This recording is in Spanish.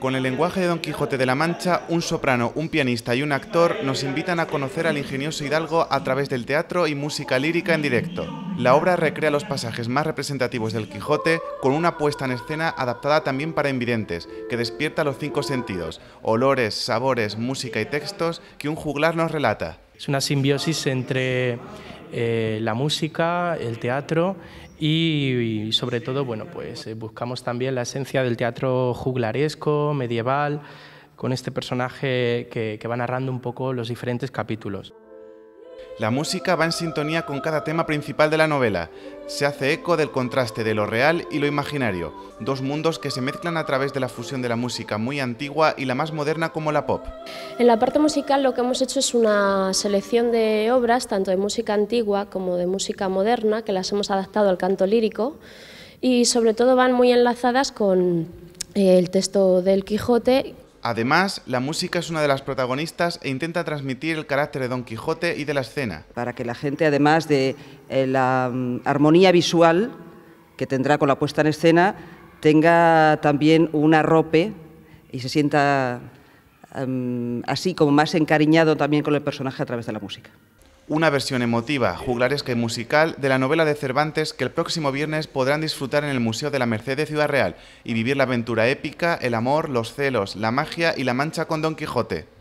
Con el lenguaje de Don Quijote de la Mancha, un soprano, un pianista y un actor nos invitan a conocer al ingenioso Hidalgo a través del teatro y música lírica en directo. La obra recrea los pasajes más representativos del Quijote con una puesta en escena adaptada también para invidentes, que despierta los cinco sentidos, olores, sabores, música y textos que un juglar nos relata. Es una simbiosis entre eh, la música, el teatro y, sobre todo, pues, eh, buscamos también la esencia del teatro juglaresco, medieval, con este personaje que va narrando un poco los diferentes capítulos. La música va en sintonía con cada tema principal de la novela. Se hace eco del contraste de lo real y lo imaginario, dos mundos que se mezclan a través de la fusión de la música muy antigua y la más moderna como la pop. En la parte musical lo que hemos hecho es una selección de obras, tanto de música antigua como de música moderna, que las hemos adaptado al canto lírico y sobre todo van muy enlazadas con eh, el texto del Quijote Además, la música es una de las protagonistas e intenta transmitir el carácter de Don Quijote y de la escena. Para que la gente, además de eh, la mm, armonía visual que tendrá con la puesta en escena, tenga también un arrope y se sienta mm, así como más encariñado también con el personaje a través de la música una versión emotiva, juglaresca y musical de la novela de Cervantes que el próximo viernes podrán disfrutar en el Museo de la Merced de Ciudad Real y vivir la aventura épica, el amor, los celos, la magia y la mancha con Don Quijote.